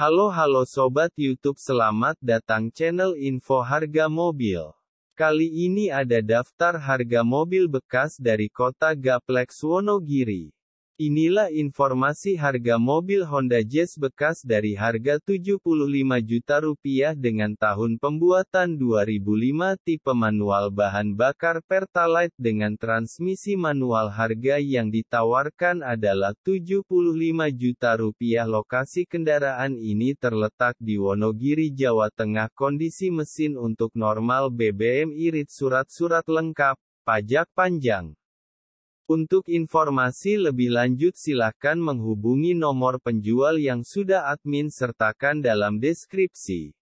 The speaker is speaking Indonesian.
Halo-halo sobat YouTube, selamat datang channel info harga mobil. Kali ini ada daftar harga mobil bekas dari kota Gaplex Wonogiri. Inilah informasi harga mobil Honda Jazz bekas dari harga 75 juta rupiah dengan tahun pembuatan 2005 tipe manual bahan bakar Pertalite dengan transmisi manual harga yang ditawarkan adalah 75 juta rupiah lokasi kendaraan ini terletak di Wonogiri Jawa Tengah kondisi mesin untuk normal BBM irit surat-surat lengkap, pajak panjang untuk informasi lebih lanjut silakan menghubungi nomor penjual yang sudah admin sertakan dalam deskripsi.